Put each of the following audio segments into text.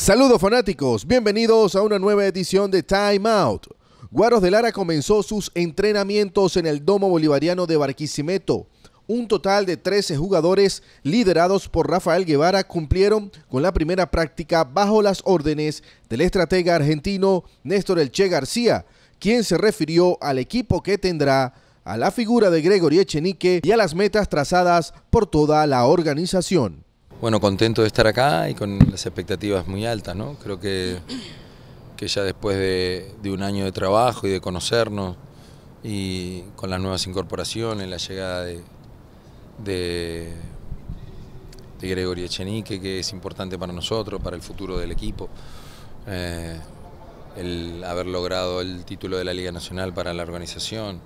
Saludos fanáticos, bienvenidos a una nueva edición de Time Out. Guaros de Lara comenzó sus entrenamientos en el Domo Bolivariano de Barquisimeto. Un total de 13 jugadores liderados por Rafael Guevara cumplieron con la primera práctica bajo las órdenes del estratega argentino Néstor Elche García, quien se refirió al equipo que tendrá a la figura de Gregory Echenique y a las metas trazadas por toda la organización. Bueno, contento de estar acá y con las expectativas muy altas, ¿no? Creo que, que ya después de, un año de trabajo y de conocernos y con las nuevas incorporaciones, la llegada de, de, Gregory Echenique, que es importante para nosotros, para el futuro del equipo. Eh, el haber logrado el título de la Liga Nacional para la organización,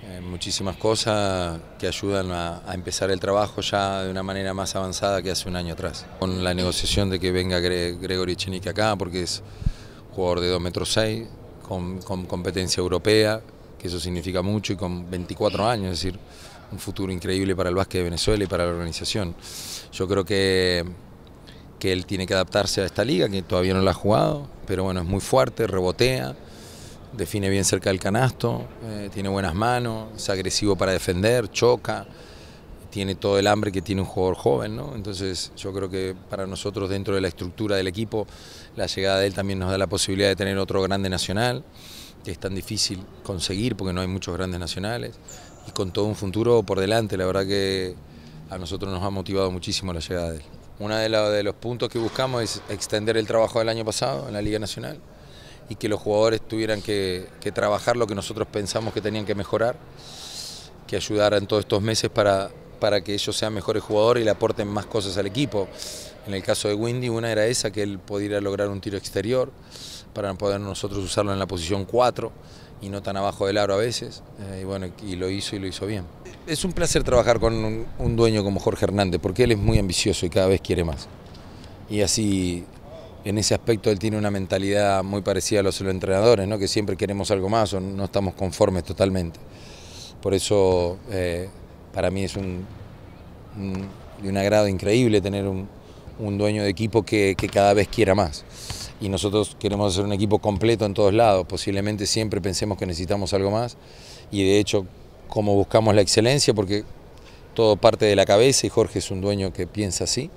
eh, muchísimas cosas que ayudan a, empezar el trabajo ya de una manera más avanzada que hace un año atrás. Con la negociación de que venga Gregory acá, porque es jugador de 2 metros 6, con, competencia europea, que eso significa mucho, y con 24 años, es decir, un futuro increíble para el básquet de Venezuela y para la organización. Yo creo que que él tiene que adaptarse a esta liga, que todavía no la ha jugado, pero bueno, es muy fuerte, rebotea, define bien cerca del canasto, eh, tiene buenas manos, es agresivo para defender, choca, tiene todo el hambre que tiene un jugador joven, Entonces yo creo que para nosotros dentro de la estructura del equipo, la llegada de él también nos da la posibilidad de tener otro grande nacional, que es tan difícil conseguir porque no hay muchos grandes nacionales, y con todo un futuro por delante, la verdad que a nosotros nos ha motivado muchísimo la llegada de él. Uno de los puntos que buscamos es extender el trabajo del año pasado en la Liga Nacional y que los jugadores tuvieran que, que, trabajar lo que nosotros pensamos que tenían que mejorar, que ayudaran todos estos meses para, para que ellos sean mejores jugadores y le aporten más cosas al equipo. En el caso de Windy, una era esa, que él pudiera lograr un tiro exterior para poder nosotros usarlo en la posición 4 y no tan abajo del aro a veces. Eh, y bueno, y lo hizo y lo hizo bien. Es un placer trabajar con un, un dueño como Jorge Hernández, porque él es muy ambicioso y cada vez quiere más. Y así en ese aspecto él tiene una mentalidad muy parecida a los entrenadores, ¿no? que siempre queremos algo más o no estamos conformes totalmente. Por eso eh, para mí es un, de un agrado increíble tener un, dueño de equipo que, que, cada vez quiera más. Y nosotros queremos hacer un equipo completo en todos lados. Posiblemente siempre pensemos que necesitamos algo más. Y de hecho, como buscamos la excelencia, porque todo parte de la cabeza y Jorge es un dueño que piensa así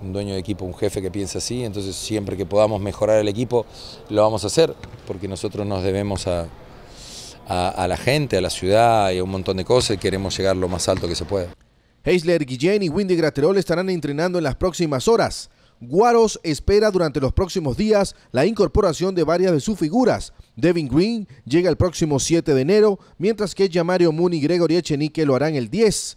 un dueño de equipo, un jefe que piensa así, entonces siempre que podamos mejorar el equipo lo vamos a hacer, porque nosotros nos debemos a, la gente, a la ciudad y a un montón de cosas y queremos llegar lo más alto que se pueda. Heisler, Guillén y Windy Graterol estarán entrenando en las próximas horas. Guaros espera durante los próximos días la incorporación de varias de sus figuras. Devin Green llega el próximo 7 de enero, mientras que Yamario Moon y Gregory Echenique lo harán el 10.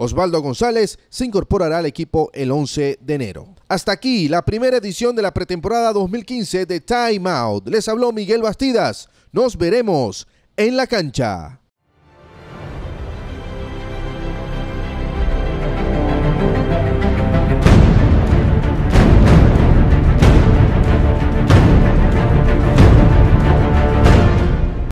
Osvaldo González se incorporará al equipo el 11 de enero. Hasta aquí la primera edición de la pretemporada 2015 de Time Out. Les habló Miguel Bastidas. Nos veremos en la cancha.